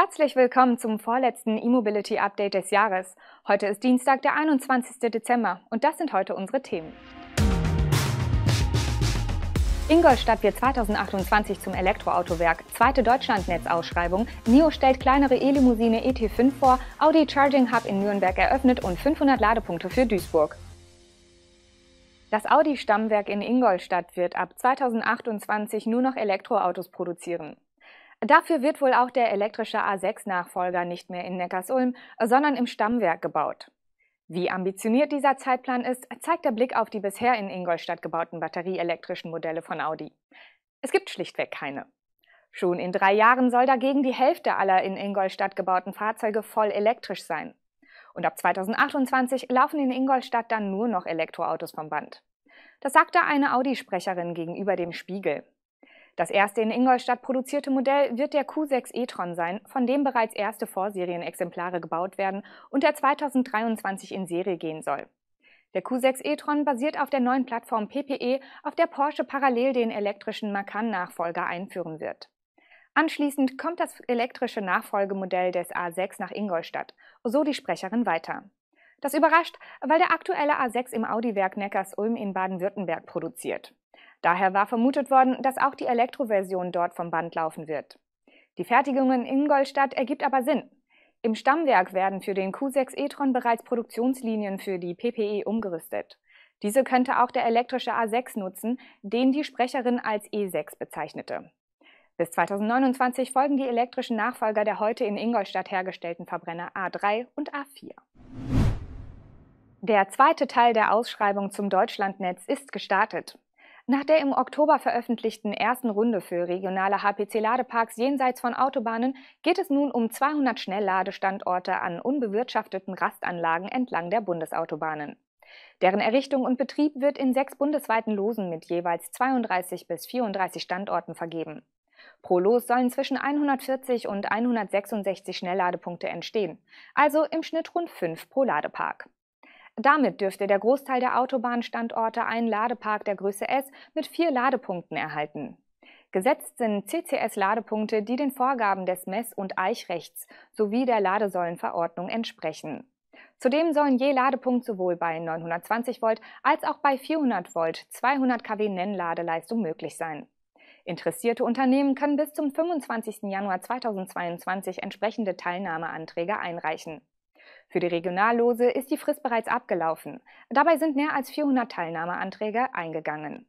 Herzlich willkommen zum vorletzten E-Mobility Update des Jahres. Heute ist Dienstag, der 21. Dezember und das sind heute unsere Themen. Ingolstadt wird 2028 zum Elektroautowerk, zweite Deutschlandnetzausschreibung, NIO stellt kleinere E-Limousine ET5 vor, Audi Charging Hub in Nürnberg eröffnet und 500 Ladepunkte für Duisburg. Das Audi-Stammwerk in Ingolstadt wird ab 2028 nur noch Elektroautos produzieren. Dafür wird wohl auch der elektrische A6-Nachfolger nicht mehr in Neckarsulm, sondern im Stammwerk gebaut. Wie ambitioniert dieser Zeitplan ist, zeigt der Blick auf die bisher in Ingolstadt gebauten batterieelektrischen Modelle von Audi. Es gibt schlichtweg keine. Schon in drei Jahren soll dagegen die Hälfte aller in Ingolstadt gebauten Fahrzeuge voll elektrisch sein. Und ab 2028 laufen in Ingolstadt dann nur noch Elektroautos vom Band. Das sagte eine Audi-Sprecherin gegenüber dem Spiegel. Das erste in Ingolstadt produzierte Modell wird der Q6 e-tron sein, von dem bereits erste Vorserienexemplare gebaut werden und der 2023 in Serie gehen soll. Der Q6 e-tron basiert auf der neuen Plattform PPE, auf der Porsche parallel den elektrischen Macan-Nachfolger einführen wird. Anschließend kommt das elektrische Nachfolgemodell des A6 nach Ingolstadt, so die Sprecherin weiter. Das überrascht, weil der aktuelle A6 im Audi-Werk Neckars-Ulm in Baden-Württemberg produziert. Daher war vermutet worden, dass auch die Elektroversion dort vom Band laufen wird. Die Fertigung in Ingolstadt ergibt aber Sinn. Im Stammwerk werden für den Q6 e-tron bereits Produktionslinien für die PPE umgerüstet. Diese könnte auch der elektrische A6 nutzen, den die Sprecherin als E6 bezeichnete. Bis 2029 folgen die elektrischen Nachfolger der heute in Ingolstadt hergestellten Verbrenner A3 und A4. Der zweite Teil der Ausschreibung zum Deutschlandnetz ist gestartet. Nach der im Oktober veröffentlichten ersten Runde für regionale HPC-Ladeparks jenseits von Autobahnen geht es nun um 200 Schnellladestandorte an unbewirtschafteten Rastanlagen entlang der Bundesautobahnen. Deren Errichtung und Betrieb wird in sechs bundesweiten Losen mit jeweils 32 bis 34 Standorten vergeben. Pro Los sollen zwischen 140 und 166 Schnellladepunkte entstehen, also im Schnitt rund fünf pro Ladepark. Damit dürfte der Großteil der Autobahnstandorte einen Ladepark der Größe S mit vier Ladepunkten erhalten. Gesetzt sind CCS-Ladepunkte, die den Vorgaben des Mess- und Eichrechts sowie der Ladesäulenverordnung entsprechen. Zudem sollen je Ladepunkt sowohl bei 920 Volt als auch bei 400 Volt 200 kW Nennladeleistung möglich sein. Interessierte Unternehmen können bis zum 25. Januar 2022 entsprechende Teilnahmeanträge einreichen. Für die Regionallose ist die Frist bereits abgelaufen. Dabei sind mehr als 400 Teilnahmeanträge eingegangen.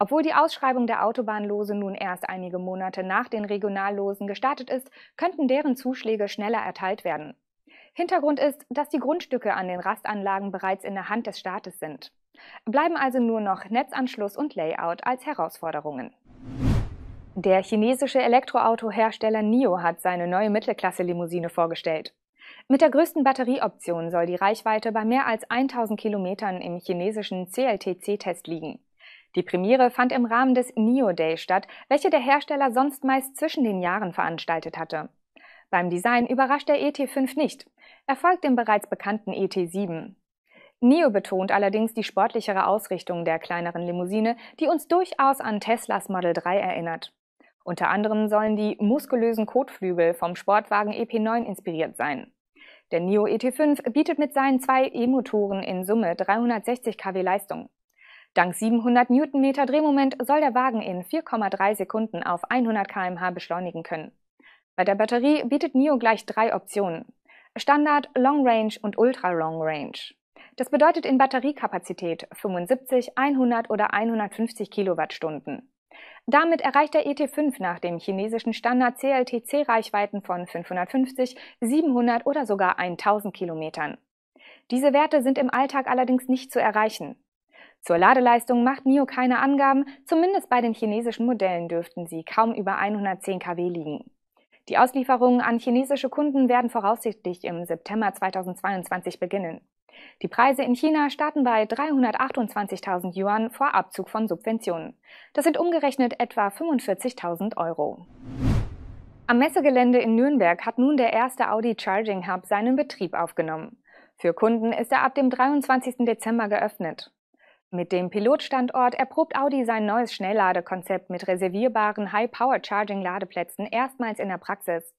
Obwohl die Ausschreibung der Autobahnlose nun erst einige Monate nach den Regionallosen gestartet ist, könnten deren Zuschläge schneller erteilt werden. Hintergrund ist, dass die Grundstücke an den Rastanlagen bereits in der Hand des Staates sind. Bleiben also nur noch Netzanschluss und Layout als Herausforderungen. Der chinesische Elektroautohersteller NIO hat seine neue Mittelklasse-Limousine vorgestellt. Mit der größten Batterieoption soll die Reichweite bei mehr als 1000 Kilometern im chinesischen CLTC-Test liegen. Die Premiere fand im Rahmen des NIO Day statt, welche der Hersteller sonst meist zwischen den Jahren veranstaltet hatte. Beim Design überrascht der ET5 nicht. Er folgt dem bereits bekannten ET7. NIO betont allerdings die sportlichere Ausrichtung der kleineren Limousine, die uns durchaus an Teslas Model 3 erinnert. Unter anderem sollen die muskulösen Kotflügel vom Sportwagen EP9 inspiriert sein. Der NIO ET5 bietet mit seinen zwei E-Motoren in Summe 360 kW Leistung. Dank 700 Newtonmeter Drehmoment soll der Wagen in 4,3 Sekunden auf 100 km/h beschleunigen können. Bei der Batterie bietet NIO gleich drei Optionen. Standard, Long Range und Ultra Long Range. Das bedeutet in Batteriekapazität 75, 100 oder 150 Kilowattstunden. Damit erreicht der ET5 nach dem chinesischen Standard CLTC Reichweiten von 550, 700 oder sogar 1000 Kilometern. Diese Werte sind im Alltag allerdings nicht zu erreichen. Zur Ladeleistung macht NIO keine Angaben, zumindest bei den chinesischen Modellen dürften sie kaum über 110 kW liegen. Die Auslieferungen an chinesische Kunden werden voraussichtlich im September 2022 beginnen. Die Preise in China starten bei 328.000 Yuan vor Abzug von Subventionen. Das sind umgerechnet etwa 45.000 Euro. Am Messegelände in Nürnberg hat nun der erste Audi Charging Hub seinen Betrieb aufgenommen. Für Kunden ist er ab dem 23. Dezember geöffnet. Mit dem Pilotstandort erprobt Audi sein neues Schnellladekonzept mit reservierbaren High-Power-Charging-Ladeplätzen erstmals in der Praxis.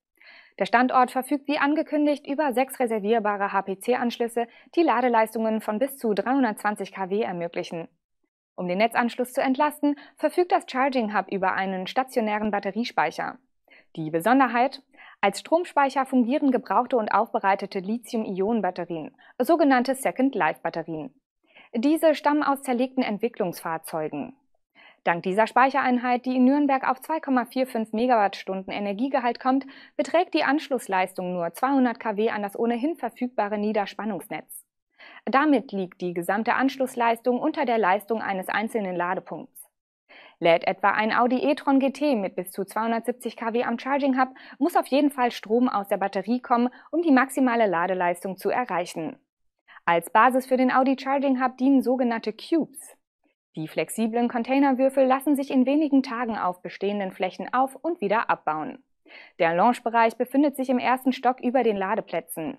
Der Standort verfügt wie angekündigt über sechs reservierbare HPC-Anschlüsse, die Ladeleistungen von bis zu 320 kW ermöglichen. Um den Netzanschluss zu entlasten, verfügt das Charging Hub über einen stationären Batteriespeicher. Die Besonderheit? Als Stromspeicher fungieren gebrauchte und aufbereitete Lithium-Ionen-Batterien, sogenannte Second-Life-Batterien. Diese stammen aus zerlegten Entwicklungsfahrzeugen. Dank dieser Speichereinheit, die in Nürnberg auf 2,45 Megawattstunden Energiegehalt kommt, beträgt die Anschlussleistung nur 200 kW an das ohnehin verfügbare Niederspannungsnetz. Damit liegt die gesamte Anschlussleistung unter der Leistung eines einzelnen Ladepunkts. Lädt etwa ein Audi e-tron GT mit bis zu 270 kW am Charging Hub, muss auf jeden Fall Strom aus der Batterie kommen, um die maximale Ladeleistung zu erreichen. Als Basis für den Audi Charging Hub dienen sogenannte Cubes. Die flexiblen Containerwürfel lassen sich in wenigen Tagen auf bestehenden Flächen auf- und wieder abbauen. Der Loungebereich befindet sich im ersten Stock über den Ladeplätzen.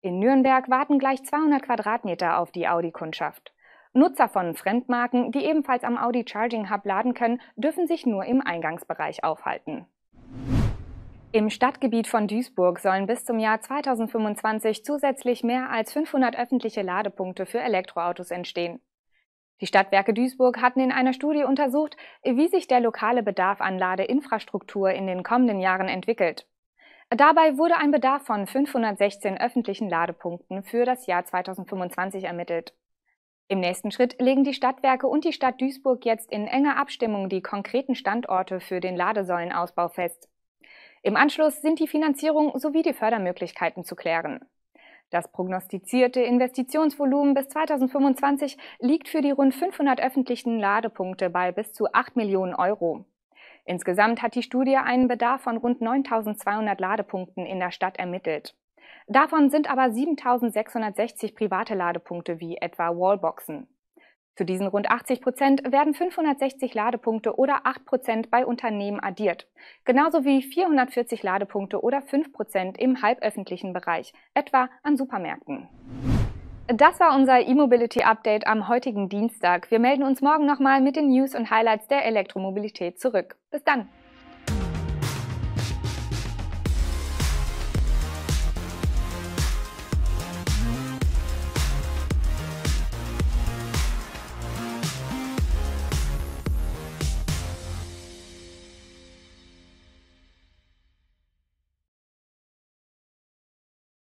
In Nürnberg warten gleich 200 Quadratmeter auf die Audi-Kundschaft. Nutzer von Fremdmarken, die ebenfalls am Audi Charging Hub laden können, dürfen sich nur im Eingangsbereich aufhalten. Im Stadtgebiet von Duisburg sollen bis zum Jahr 2025 zusätzlich mehr als 500 öffentliche Ladepunkte für Elektroautos entstehen. Die Stadtwerke Duisburg hatten in einer Studie untersucht, wie sich der lokale Bedarf an Ladeinfrastruktur in den kommenden Jahren entwickelt. Dabei wurde ein Bedarf von 516 öffentlichen Ladepunkten für das Jahr 2025 ermittelt. Im nächsten Schritt legen die Stadtwerke und die Stadt Duisburg jetzt in enger Abstimmung die konkreten Standorte für den Ladesäulenausbau fest. Im Anschluss sind die Finanzierung sowie die Fördermöglichkeiten zu klären. Das prognostizierte Investitionsvolumen bis 2025 liegt für die rund 500 öffentlichen Ladepunkte bei bis zu 8 Millionen Euro. Insgesamt hat die Studie einen Bedarf von rund 9200 Ladepunkten in der Stadt ermittelt. Davon sind aber 7660 private Ladepunkte wie etwa Wallboxen. Zu diesen rund 80 Prozent werden 560 Ladepunkte oder 8 Prozent bei Unternehmen addiert, genauso wie 440 Ladepunkte oder 5 Prozent im halböffentlichen Bereich, etwa an Supermärkten. Das war unser E-Mobility-Update am heutigen Dienstag. Wir melden uns morgen nochmal mit den News und Highlights der Elektromobilität zurück. Bis dann!